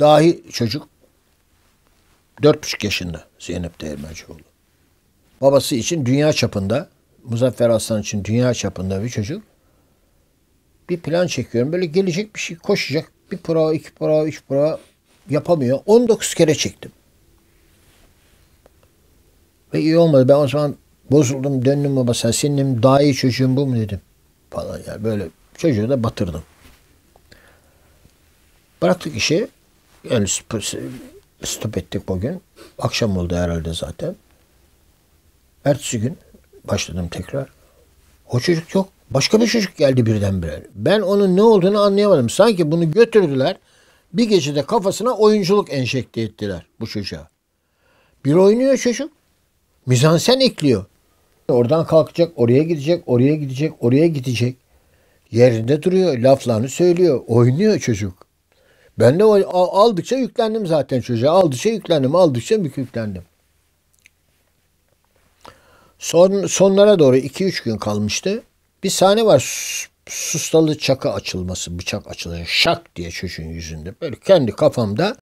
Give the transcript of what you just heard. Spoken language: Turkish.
Dahi çocuk dört buçuk yaşında Zeynep Değirmencioğlu. Babası için dünya çapında, Muzaffer Aslan için dünya çapında bir çocuk. Bir plan çekiyorum. Böyle gelecek bir şey koşacak. Bir prova, iki prova, üç prova yapamıyor. 19 kere çektim. Ve iyi olmadı. Ben o zaman bozuldum. Döndüm babasına. Senin daha iyi çocuğun bu mu dedim. Falan yani böyle çocuğu da batırdım. Bıraktık işi. Yani stop ettik bugün Akşam oldu herhalde zaten. Ertesi gün başladım tekrar. O çocuk yok. Başka bir çocuk geldi birdenbire. Ben onun ne olduğunu anlayamadım. Sanki bunu götürdüler. Bir gecede kafasına oyunculuk enjekte ettiler bu çocuğa. Bir oynuyor çocuk. Mizansen ekliyor. Oradan kalkacak, oraya gidecek, oraya gidecek, oraya gidecek. Yerinde duruyor, laflarını söylüyor, oynuyor çocuk. Ben de aldıkça yüklendim zaten çocuğa. Aldıkça yüklendim, aldıkça yüklendim. Son, sonlara doğru 2-3 gün kalmıştı. Bir sahne var. Sustalı çaka açılması, bıçak açılacak. Şak diye çocuğun yüzünde. Böyle kendi kafamda